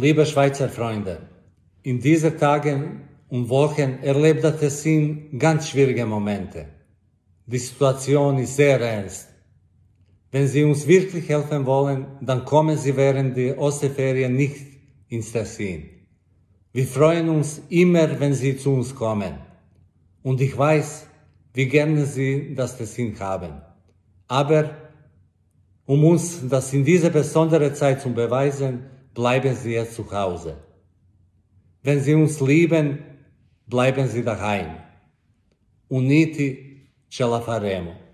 Liebe Schweizer Freunde, in diesen Tagen und Wochen erlebt Tessin ganz schwierige Momente. Die Situation ist sehr ernst. Wenn Sie uns wirklich helfen wollen, dann kommen Sie während der Osterferien nicht ins Tessin. Wir freuen uns immer, wenn Sie zu uns kommen. Und ich weiß, wie gerne Sie das Tessin haben. Aber um uns das in dieser besonderen Zeit zu beweisen, bleiben Sie zu Hause. Wenn Sie uns lieben, bleiben Sie daheim. Unite ce la faremo.